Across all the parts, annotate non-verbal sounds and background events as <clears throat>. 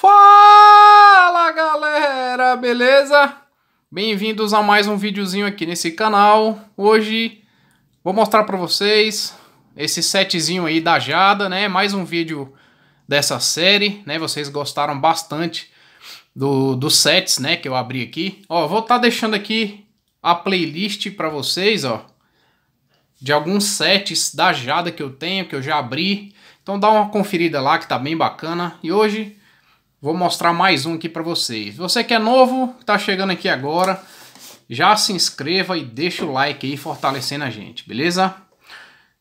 Fala galera, beleza? Bem-vindos a mais um videozinho aqui nesse canal. Hoje vou mostrar para vocês esse setzinho aí da Jada, né? Mais um vídeo dessa série, né? Vocês gostaram bastante do, dos sets, né? Que eu abri aqui. Ó, vou estar tá deixando aqui a playlist para vocês, ó. De alguns sets da Jada que eu tenho, que eu já abri. Então dá uma conferida lá que tá bem bacana. E hoje Vou mostrar mais um aqui para vocês. Você que é novo, está chegando aqui agora, já se inscreva e deixa o like aí fortalecendo a gente, beleza?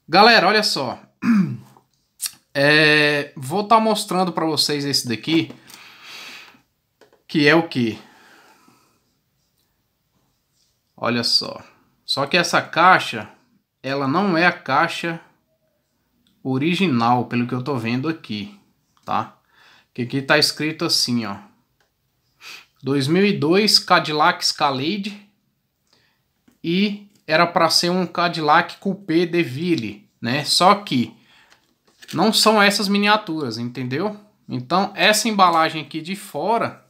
Galera, olha só. <clears throat> É, vou estar tá mostrando para vocês esse daqui, que é o que? Olha só. Só que essa caixa, ela não é a caixa original, pelo que eu tô vendo aqui, tá? Que aqui tá escrito assim, ó. 2002 Cadillac Escalade e era para ser um Cadillac Coupé DeVille, né? Só que não são essas miniaturas, entendeu? Então essa embalagem aqui de fora,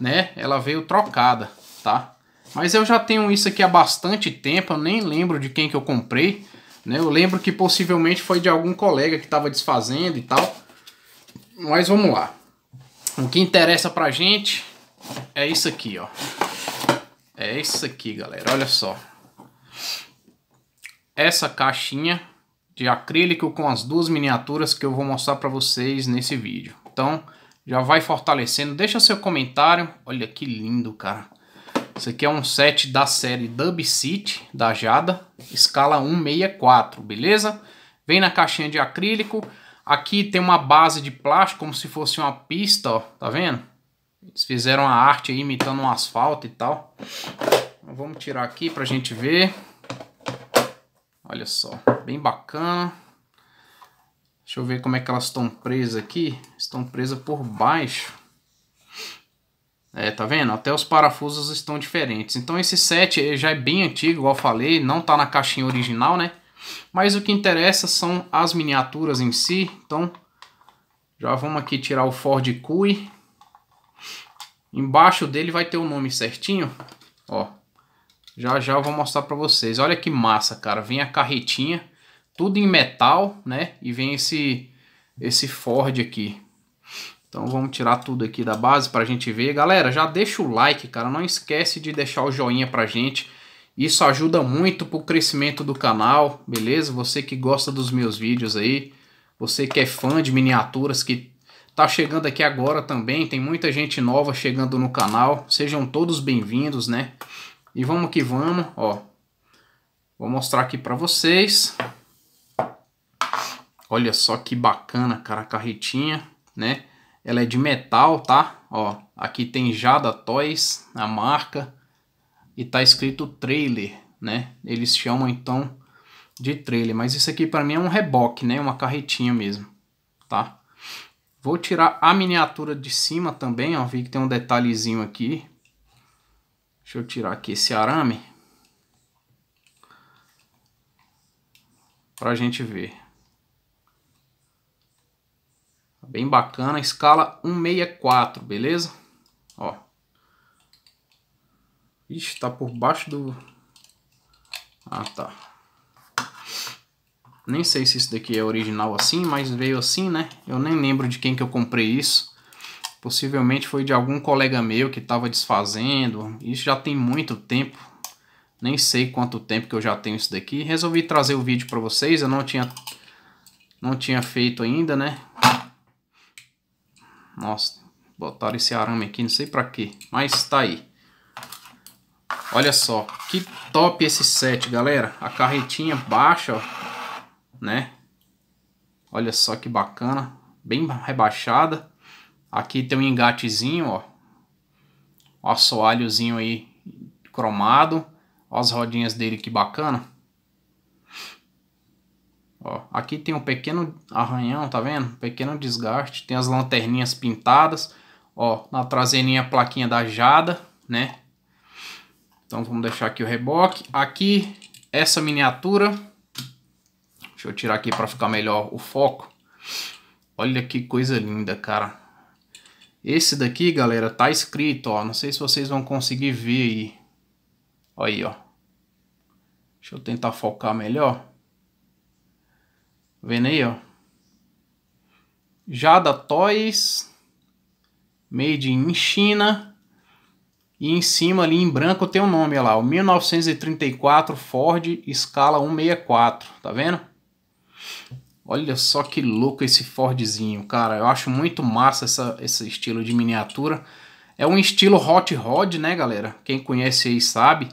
né? Ela veio trocada, tá? Mas eu já tenho isso aqui há bastante tempo, eu nem lembro de quem que eu comprei, né? Eu lembro que possivelmente foi de algum colega que estava desfazendo e tal. Mas vamos lá. O que interessa pra gente é isso aqui, ó. É isso aqui, galera. Olha só. Essa caixinha de acrílico com as duas miniaturas que eu vou mostrar para vocês nesse vídeo. Então, já vai fortalecendo. Deixa seu comentário. Olha que lindo, cara. Isso aqui é um set da série Dub City, da Jada. Escala 164, beleza? Vem na caixinha de acrílico. Aqui tem uma base de plástico, como se fosse uma pista, ó, tá vendo? Eles fizeram a arte aí, imitando um asfalto e tal. Então, vamos tirar aqui pra gente ver. Olha só, bem bacana. Deixa eu ver como é que elas estão presas aqui. Estão presas por baixo. É, tá vendo? Até os parafusos estão diferentes. Então esse set já é bem antigo, igual eu falei. Não tá na caixinha original, né? Mas o que interessa são as miniaturas em si. Então, já vamos aqui tirar o Ford Cui. Embaixo dele vai ter o nome certinho. Ó, já já eu vou mostrar para vocês. Olha que massa, cara. Vem a carretinha, tudo em metal, né? E vem esse, esse Ford aqui. Então vamos tirar tudo aqui da base para a gente ver. Galera, já deixa o like, cara. Não esquece de deixar o joinha pra gente. Isso ajuda muito pro crescimento do canal, beleza? Você que gosta dos meus vídeos aí, você que é fã de miniaturas, que tá chegando aqui agora também, tem muita gente nova chegando no canal, sejam todos bem-vindos, né? E vamos que vamos, ó. Vou mostrar aqui para vocês. Olha só que bacana, cara, a carretinha, né? Ela é de metal, tá? Ó, aqui tem Jada Toys, a marca e tá escrito trailer, né? Eles chamam então de trailer, mas isso aqui para mim é um reboque, né? Uma carretinha mesmo, tá? Vou tirar a miniatura de cima também, ó, vi que tem um detalhezinho aqui. Deixa eu tirar aqui esse arame. Pra gente ver. Bem bacana, escala 164, beleza? Ó, Ixi, tá por baixo do... Ah, tá. Nem sei se isso daqui é original assim, mas veio assim, né? Eu nem lembro de quem que eu comprei isso. Possivelmente foi de algum colega meu que estava desfazendo. Isso já tem muito tempo. Nem sei quanto tempo que eu já tenho isso daqui. Resolvi trazer o vídeo para vocês. Eu não tinha, não tinha feito ainda, né? Nossa, botaram esse arame aqui, não sei para quê. Mas tá aí. Olha só, que top esse set, galera. A carretinha baixa, ó, né? Olha só que bacana, bem rebaixada. Aqui tem um engatezinho, ó. O assoalhozinho aí cromado. Ó as rodinhas dele, que bacana. Ó, aqui tem um pequeno arranhão, tá vendo? Um pequeno desgaste. Tem as lanterninhas pintadas. Ó, na traseirinha a plaquinha da Jada, né? Então vamos deixar aqui o reboque. Aqui, essa miniatura. Deixa eu tirar aqui para ficar melhor o foco. Olha que coisa linda, cara. Esse daqui, galera, tá escrito, ó. Não sei se vocês vão conseguir ver aí. Olha aí, ó. Deixa eu tentar focar melhor. Vendo aí, ó. Jada Toys. Made in China. E em cima ali em branco tem o um nome, olha lá, o 1934 Ford Escala 164, tá vendo? Olha só que louco esse Fordzinho, cara. Eu acho muito massa essa, esse estilo de miniatura. É um estilo hot rod, né, galera? Quem conhece aí sabe.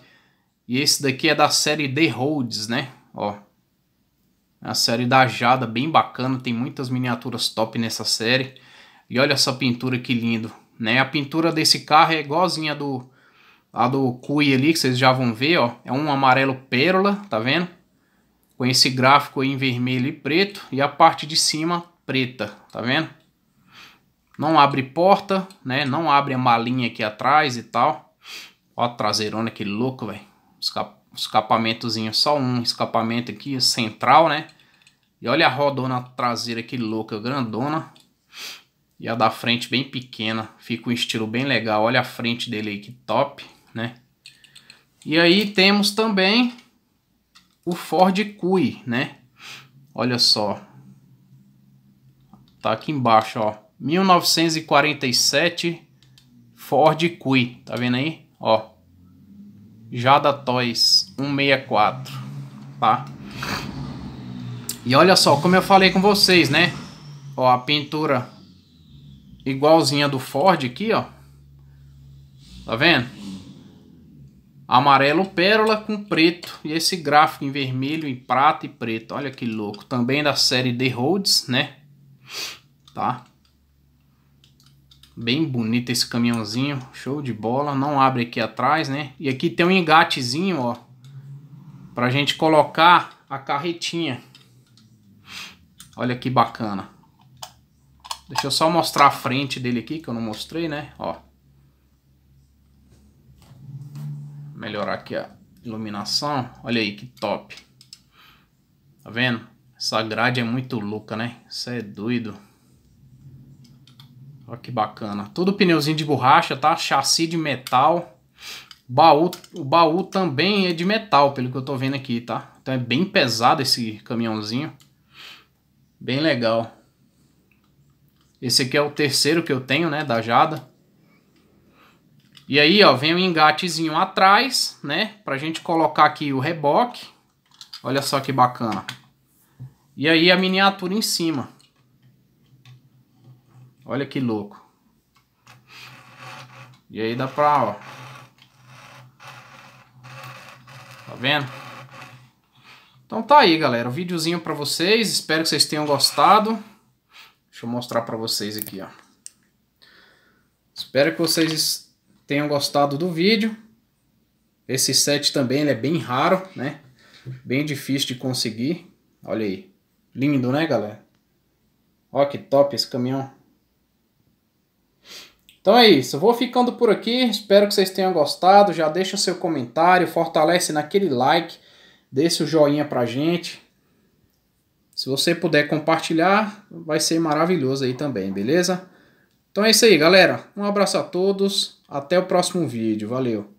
E esse daqui é da série The Roads, né? Ó. É a série da Jada, bem bacana. Tem muitas miniaturas top nessa série. E olha essa pintura que lindo né? A pintura desse carro é igualzinha do a do Cui ali, que vocês já vão ver, ó. É um amarelo pérola, tá vendo? Com esse gráfico em vermelho e preto e a parte de cima preta, tá vendo? Não abre porta, né? Não abre a malinha aqui atrás e tal. Ó a traseirona, que louco, velho. Escap escapamentozinho, só um escapamento aqui, central, né? E olha a rodona traseira, que louca, grandona. E a da frente bem pequena, fica um estilo bem legal. Olha a frente dele aí, que top, né? E aí temos também o Ford Cui, né? Olha só. Tá aqui embaixo, ó. 1947 Ford Cui, tá vendo aí? Ó. Jada Toys 164, tá? E olha só, como eu falei com vocês, né? Ó, a pintura igualzinha do Ford aqui, ó. Tá vendo? Amarelo pérola com preto. E esse gráfico em vermelho, em prata e preto. Olha que louco. Também da série The Roads, né? Tá? Bem bonito esse caminhãozinho. Show de bola. Não abre aqui atrás, né? E aqui tem um engatezinho, ó. Pra gente colocar a carretinha. Olha que bacana. Deixa eu só mostrar a frente dele aqui, que eu não mostrei, né? Ó. Melhorar aqui a iluminação. Olha aí, que top. Tá vendo? Essa grade é muito louca, né? Isso é doido. Olha que bacana. Todo pneuzinho de borracha, tá? Chassi de metal. Baú, o baú também é de metal, pelo que eu tô vendo aqui, tá? Então é bem pesado esse caminhãozinho. Bem legal. Esse aqui é o terceiro que eu tenho, né, da Jada. E aí, ó, vem o um engatezinho atrás, né, pra gente colocar aqui o reboque. Olha só que bacana. E aí a miniatura em cima. Olha que louco. E aí dá pra, ó. Tá vendo? Então tá aí, galera. O videozinho pra vocês. Espero que vocês tenham gostado. Deixa eu mostrar para vocês aqui, ó. Espero que vocês tenham gostado do vídeo. Esse set também ele é bem raro, né? Bem difícil de conseguir. Olha aí. Lindo, né, galera? Ó que top esse caminhão. Então é isso, eu vou ficando por aqui, espero que vocês tenham gostado, já deixa o seu comentário, fortalece naquele like, deixa o joinha pra gente, se você puder compartilhar, vai ser maravilhoso aí também, beleza? Então é isso aí, galera. Um abraço a todos. Até o próximo vídeo. Valeu!